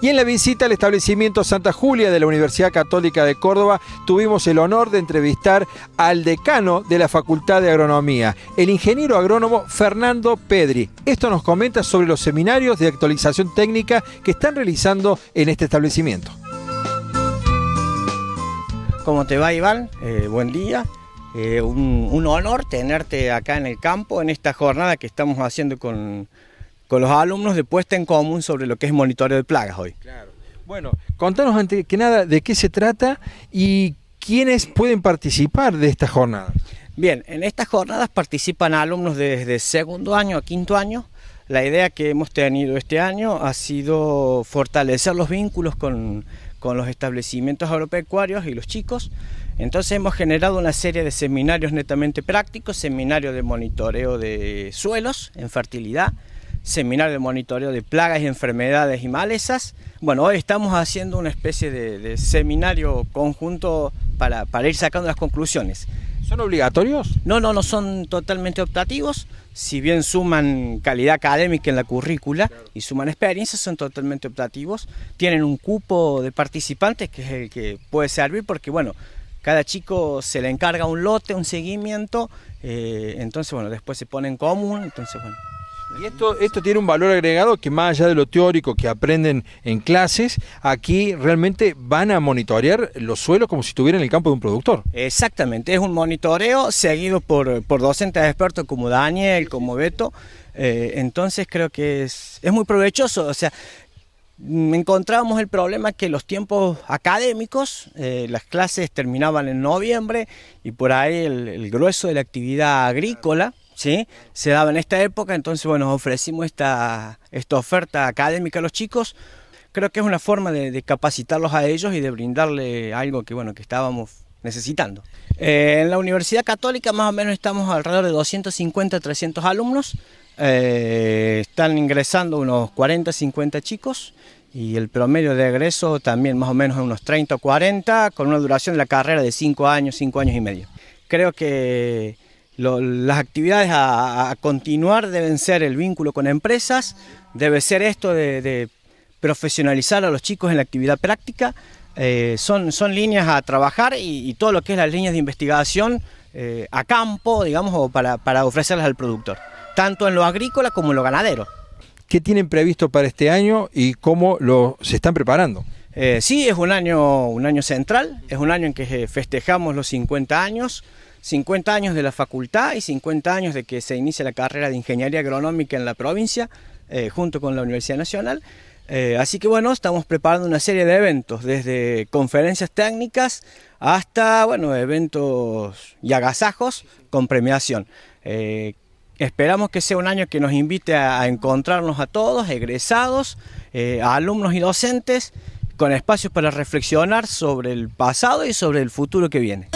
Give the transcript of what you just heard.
Y en la visita al establecimiento Santa Julia de la Universidad Católica de Córdoba tuvimos el honor de entrevistar al decano de la Facultad de Agronomía, el ingeniero agrónomo Fernando Pedri. Esto nos comenta sobre los seminarios de actualización técnica que están realizando en este establecimiento. ¿Cómo te va Iván? Eh, buen día. Eh, un honor tenerte acá en el campo en esta jornada que estamos haciendo con con los alumnos de puesta en común sobre lo que es monitoreo de plagas hoy. Claro. Bueno, contanos antes que nada de qué se trata y quiénes pueden participar de esta jornada. Bien, en estas jornadas participan alumnos desde segundo año a quinto año. La idea que hemos tenido este año ha sido fortalecer los vínculos con, con los establecimientos agropecuarios y los chicos. Entonces hemos generado una serie de seminarios netamente prácticos, seminario de monitoreo de suelos en fertilidad, seminario de monitoreo de plagas y enfermedades y malezas. Bueno, hoy estamos haciendo una especie de, seminario conjunto para, ir sacando las conclusiones. ¿Son obligatorios? No, no, no son totalmente optativos. Si bien suman calidad académica en la currícula y suman experiencia, son totalmente optativos. Tienen un cupo de participantes que es el que puede servir porque, bueno, cada chico se le encarga un lote, un seguimiento, eh, entonces, bueno, después se pone en común, entonces, bueno. Y esto, tiene un valor agregado que más allá de lo teórico que aprenden en clases, aquí realmente van a monitorear los suelos como si estuvieran en el campo de un productor. Exactamente, es un monitoreo seguido por, por docentes expertos como Daniel, como Beto. Eh, entonces creo que es, muy provechoso, o sea, mm, encontrábamos el problema que los tiempos académicos, eh, las clases terminaban en noviembre y por ahí el grueso de la actividad agrícola. ¿sí? Se daba en esta época, entonces bueno, ofrecimos esta, esta oferta académica a los chicos. Creo que es una forma de, capacitarlos a ellos y de brindarle algo que bueno, que estábamos necesitando. Eh, en la Universidad Católica más o menos estamos alrededor de 250, 300 alumnos. Eh, están ingresando unos 40, 50 chicos y el promedio de egreso también más o menos unos 30 o 40 con una duración de la carrera de 5 años, 5 años y medio. Creo que las actividades a, continuar deben ser el vínculo con empresas, debe ser esto de, profesionalizar a los chicos en la actividad práctica. Eh, son, líneas a trabajar y, todo lo que es las líneas de investigación eh, a campo, digamos, o para, para ofrecerlas al productor, tanto en lo agrícola como en lo ganadero. ¿Qué tienen previsto para este año y cómo se están preparando? Eh, sí, es un año, un año central, es un año en que festejamos los 50 años. 50 años de la facultad y 50 años de que se inicia la carrera de Ingeniería Agronómica en la provincia, eh, junto con la Universidad Nacional. Eh, así que bueno, estamos preparando una serie de eventos, desde conferencias técnicas hasta, bueno, eventos y agasajos con premiación. Eh, esperamos que sea un año que nos invite a, encontrarnos a todos, egresados, alumnos y docentes, con espacios para reflexionar sobre el pasado y sobre el futuro que viene.